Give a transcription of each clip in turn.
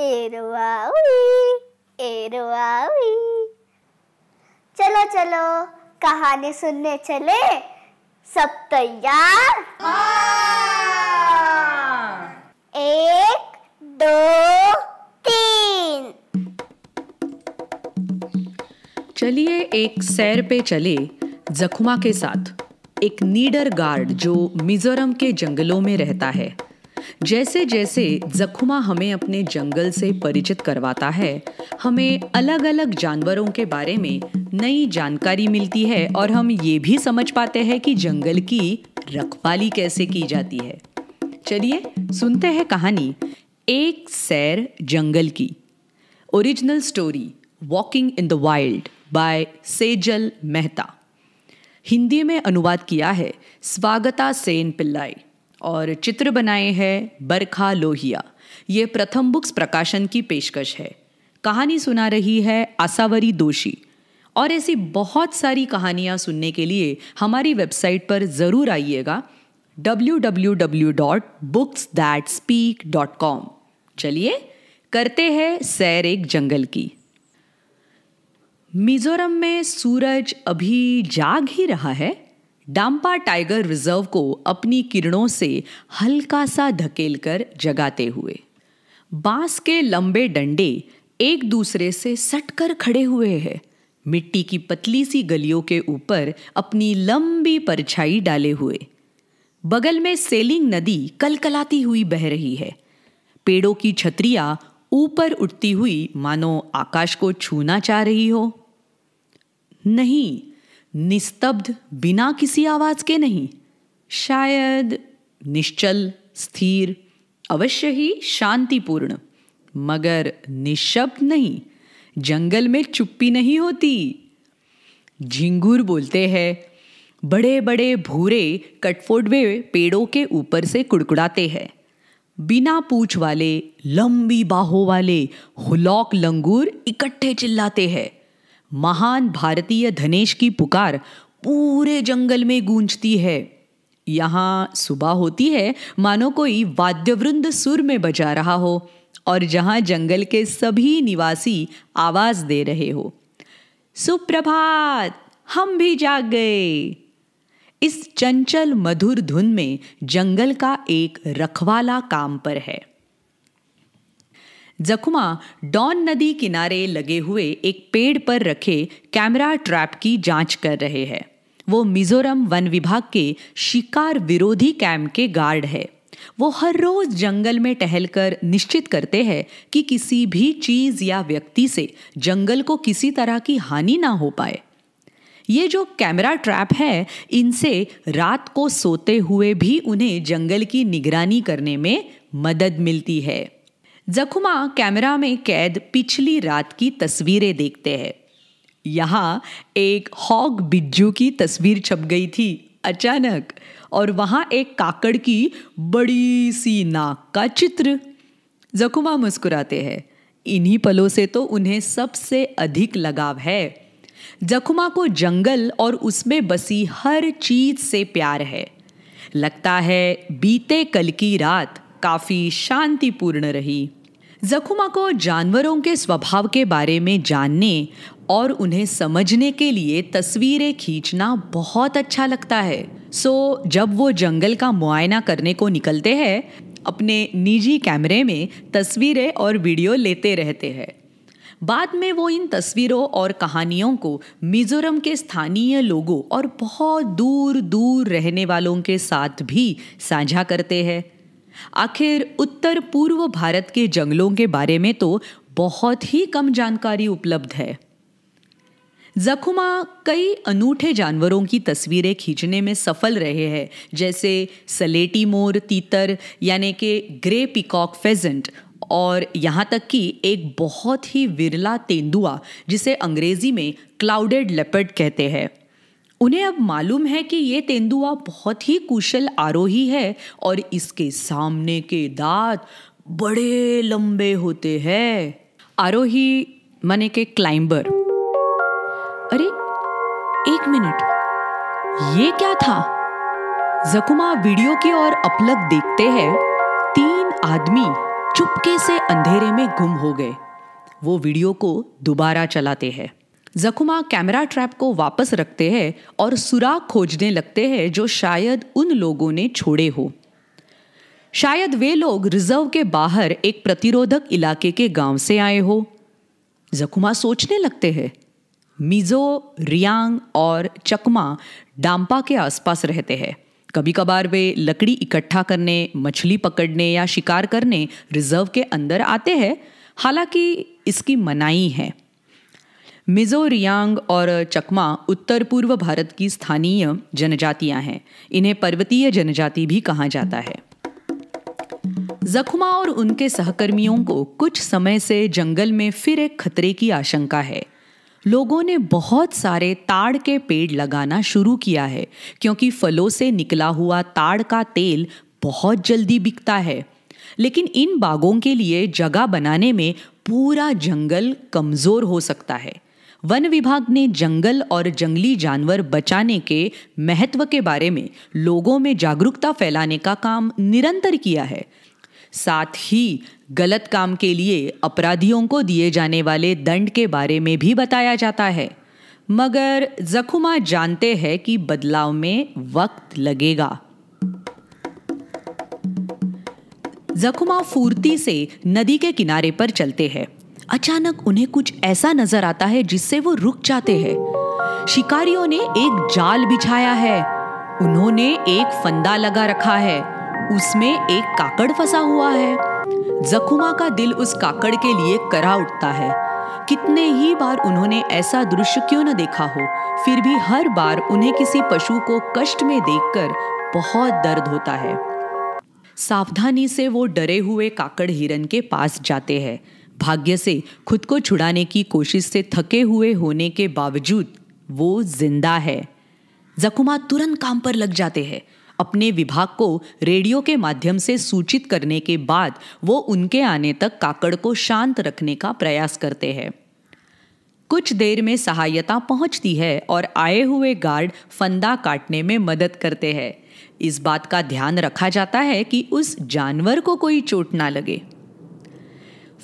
एरवाई एरवाई चलो चलो कहानी सुनने चले सब तैयार हाँ। एक दो तीन चलिए एक सैर पे चले जखुमा के साथ एक नीडर गार्ड जो मिजोरम के जंगलों में रहता है जैसे जैसे जखुमा हमें अपने जंगल से परिचित करवाता है हमें अलग अलग जानवरों के बारे में नई जानकारी मिलती है और हम ये भी समझ पाते हैं कि जंगल की रखवाली कैसे की जाती है चलिए सुनते हैं कहानी एक सैर जंगल की original story walking in the wild by Sejal Mehta Hindi में अनुवाद किया है स्वागता सेन पिल्लाई और चित्र बनाए हैं बरखा लोहिया ये प्रथम बुक्स प्रकाशन की पेशकश है कहानी सुना रही है आसावरी दोषी और ऐसी बहुत सारी कहानियाँ सुनने के लिए हमारी वेबसाइट पर ज़रूर आइएगा www.books.speak.com चलिए करते हैं सैर एक जंगल की मिजोरम में सूरज अभी जाग ही रहा है डांपा टाइगर रिजर्व को अपनी किरणों से हल्का सा कर जगाते हुए बांस के लंबे डंडे एक दूसरे से सटकर खड़े हुए हैं मिट्टी की पतली सी गलियों के ऊपर अपनी लंबी परछाई डाले हुए बगल में सेलिंग नदी कलकलाती हुई बह रही है पेड़ों की छतरियां ऊपर उठती हुई मानो आकाश को छूना चाह रही हो नहीं निस्तब्ध बिना किसी आवाज के नहीं शायद निश्चल स्थिर अवश्य ही शांतिपूर्ण मगर निशब्द नहीं जंगल में चुप्पी नहीं होती झिंगूर बोलते हैं बड़े बड़े भूरे कटफोटवे पेड़ों के ऊपर से कुड़कुड़ाते हैं बिना पूछ वाले लंबी बाहों वाले हुलौक लंगूर इकट्ठे चिल्लाते हैं महान भारतीय धनेश की पुकार पूरे जंगल में गूंजती है यहाँ सुबह होती है मानो कोई वाद्यवृंद सुर में बजा रहा हो और जहाँ जंगल के सभी निवासी आवाज दे रहे हो सुप्रभात हम भी जाग गए इस चंचल मधुर धुन में जंगल का एक रखवाला काम पर है जखुमा डॉन नदी किनारे लगे हुए एक पेड़ पर रखे कैमरा ट्रैप की जांच कर रहे हैं वो मिजोरम वन विभाग के शिकार विरोधी कैम्प के गार्ड है वो हर रोज जंगल में टहलकर निश्चित करते हैं कि किसी भी चीज या व्यक्ति से जंगल को किसी तरह की हानि ना हो पाए ये जो कैमरा ट्रैप है इनसे रात को सोते हुए भी उन्हें जंगल की निगरानी करने में मदद मिलती है जखुमा कैमरा में कैद पिछली रात की तस्वीरें देखते हैं यहाँ एक हॉक बिज्जू की तस्वीर छप गई थी अचानक और वहाँ एक काकड़ की बड़ी सी नाक का चित्र जखुमा मुस्कुराते हैं इन्हीं पलों से तो उन्हें सबसे अधिक लगाव है जखुमा को जंगल और उसमें बसी हर चीज से प्यार है लगता है बीते कल की रात काफ़ी शांतिपूर्ण रही जखुमा को जानवरों के स्वभाव के बारे में जानने और उन्हें समझने के लिए तस्वीरें खींचना बहुत अच्छा लगता है सो जब वो जंगल का मुआयना करने को निकलते हैं अपने निजी कैमरे में तस्वीरें और वीडियो लेते रहते हैं बाद में वो इन तस्वीरों और कहानियों को मिजोरम के स्थानीय लोगों और बहुत दूर दूर रहने वालों के साथ भी साझा करते हैं आखिर उत्तर पूर्व भारत के जंगलों के बारे में तो बहुत ही कम जानकारी उपलब्ध है जखुमा कई अनूठे जानवरों की तस्वीरें खींचने में सफल रहे हैं जैसे सलेटी मोर तीतर यानी कि ग्रे पिकॉक फेजेंट और यहाँ तक कि एक बहुत ही विरला तेंदुआ जिसे अंग्रेजी में क्लाउडेड लेपर्ड कहते हैं उन्हें अब मालूम है कि ये तेंदुआ बहुत ही कुशल आरोही है और इसके सामने के दांत बड़े लंबे होते हैं आरोही मने के क्लाइंबर अरे एक मिनट ये क्या था जकुमा वीडियो की ओर अपलक देखते हैं तीन आदमी चुपके से अंधेरे में गुम हो गए वो वीडियो को दोबारा चलाते हैं जखुमा कैमरा ट्रैप को वापस रखते हैं और सुराग खोजने लगते हैं जो शायद उन लोगों ने छोड़े हो शायद वे लोग रिजर्व के बाहर एक प्रतिरोधक इलाके के गांव से आए हो जखुमा सोचने लगते हैं मिजो रियांग और चकमा डांपा के आसपास रहते हैं कभी कभार वे लकड़ी इकट्ठा करने मछली पकड़ने या शिकार करने रिजर्व के अंदर आते हैं हालांकि इसकी मनाही है मिजो रियांग और चकमा उत्तर पूर्व भारत की स्थानीय जनजातियां हैं इन्हें पर्वतीय जनजाति भी कहा जाता है जखमा और उनके सहकर्मियों को कुछ समय से जंगल में फिर एक खतरे की आशंका है लोगों ने बहुत सारे ताड़ के पेड़ लगाना शुरू किया है क्योंकि फलों से निकला हुआ ताड़ का तेल बहुत जल्दी बिकता है लेकिन इन बागों के लिए जगह बनाने में पूरा जंगल कमज़ोर हो सकता है वन विभाग ने जंगल और जंगली जानवर बचाने के महत्व के बारे में लोगों में जागरूकता फैलाने का काम निरंतर किया है साथ ही गलत काम के लिए अपराधियों को दिए जाने वाले दंड के बारे में भी बताया जाता है मगर जखुमा जानते हैं कि बदलाव में वक्त लगेगा जखुमा फूर्ती से नदी के किनारे पर चलते हैं अचानक उन्हें कुछ ऐसा नजर आता है जिससे वो रुक जाते हैं शिकारियों ने एक जाल बिछाया है उन्होंने एक फंदा लगा रखा है उसमें एक काकड़ फंसा हुआ है जखुमा का दिल उस काकड़ के लिए करा उठता है कितने ही बार उन्होंने ऐसा दृश्य क्यों न देखा हो फिर भी हर बार उन्हें किसी पशु को कष्ट में देखकर बहुत दर्द होता है सावधानी से वो डरे हुए काकड़ हिरन के पास जाते हैं भाग्य से खुद को छुड़ाने की कोशिश से थके हुए होने के बावजूद वो जिंदा है जखुमा तुरंत काम पर लग जाते हैं अपने विभाग को रेडियो के माध्यम से सूचित करने के बाद वो उनके आने तक काकड़ को शांत रखने का प्रयास करते हैं कुछ देर में सहायता पहुंचती है और आए हुए गार्ड फंदा काटने में मदद करते हैं इस बात का ध्यान रखा जाता है कि उस जानवर को कोई चोट ना लगे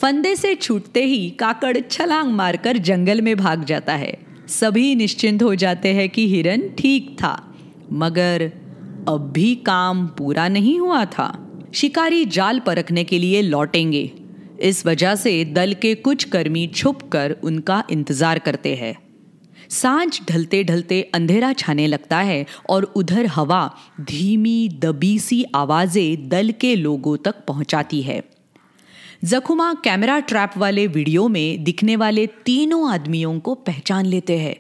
फंदे से छूटते ही काकड़ छलांग मारकर जंगल में भाग जाता है सभी निश्चिंत हो जाते हैं कि हिरन ठीक था मगर अब भी काम पूरा नहीं हुआ था शिकारी जाल परखने के लिए लौटेंगे इस वजह से दल के कुछ कर्मी छुप कर उनका इंतजार करते हैं सांझ ढलते ढलते अंधेरा छाने लगता है और उधर हवा धीमी दबी सी आवाज़ें दल के लोगों तक पहुंचाती है जखुमा कैमरा ट्रैप वाले वीडियो में दिखने वाले तीनों आदमियों को पहचान लेते हैं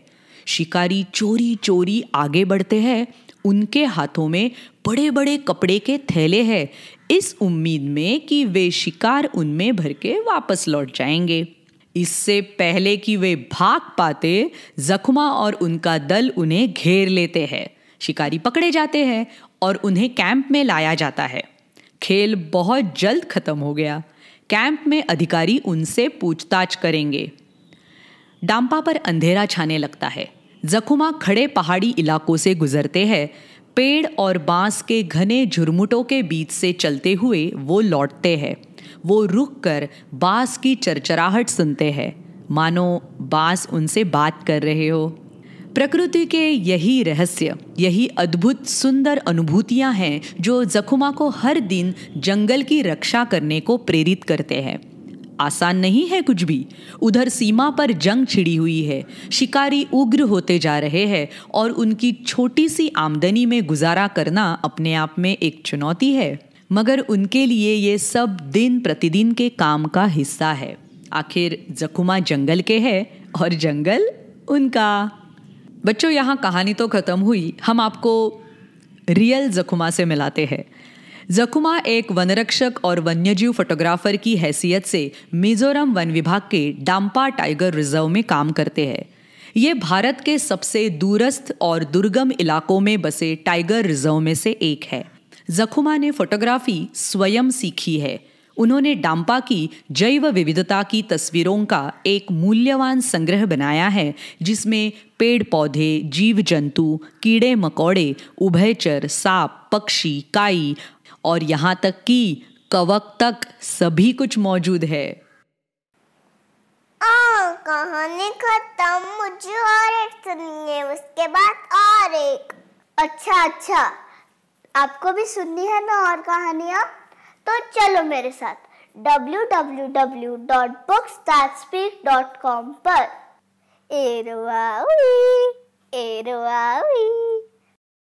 शिकारी चोरी चोरी आगे बढ़ते हैं उनके हाथों में बड़े बड़े कपड़े के थैले हैं इस उम्मीद में कि वे शिकार उनमें भर के वापस लौट जाएंगे इससे पहले कि वे भाग पाते जखमा और उनका दल उन्हें घेर लेते हैं शिकारी पकड़े जाते हैं और उन्हें कैंप में लाया जाता है खेल बहुत जल्द खत्म हो गया कैंप में अधिकारी उनसे पूछताछ करेंगे डांपा पर अंधेरा छाने लगता है जखुमा खड़े पहाड़ी इलाकों से गुजरते हैं पेड़ और बांस के घने झुरमुटों के बीच से चलते हुए वो लौटते हैं वो रुक कर बांस की चरचराहट सुनते हैं मानो बांस उनसे बात कर रहे हो प्रकृति के यही रहस्य यही अद्भुत सुंदर अनुभूतियां हैं जो जखुमा को हर दिन जंगल की रक्षा करने को प्रेरित करते हैं आसान नहीं है कुछ भी उधर सीमा पर जंग छिड़ी हुई है शिकारी उग्र होते जा रहे हैं और उनकी छोटी सी आमदनी में गुजारा करना अपने आप में एक चुनौती है मगर उनके लिए ये सब दिन प्रतिदिन के काम का हिस्सा है आखिर जखुमा जंगल के है और जंगल उनका बच्चों यहाँ कहानी तो ख़त्म हुई हम आपको रियल जखुमा से मिलाते हैं जखुमा एक वनरक्षक और वन्यजीव फोटोग्राफर की हैसियत से मिजोरम वन विभाग के डाम्पा टाइगर रिजर्व में काम करते हैं ये भारत के सबसे दूरस्थ और दुर्गम इलाकों में बसे टाइगर रिजर्व में से एक है जखुमा ने फोटोग्राफी स्वयं सीखी है उन्होंने डांपा की जैव विविधता की तस्वीरों का एक मूल्यवान संग्रह बनाया है जिसमें पेड़ पौधे जीव जंतु कीड़े मकोड़े उभयचर सांप पक्षी काई और यहाँ तक कि कवक तक सभी कुछ मौजूद है कहानी खत्म मुझे और एक सुननी है उसके बाद और एक अच्छा अच्छा आपको भी सुननी है ना और कहानियाँ तो चलो मेरे साथ www.booksthatspeak.com पर एरवावी एरवावी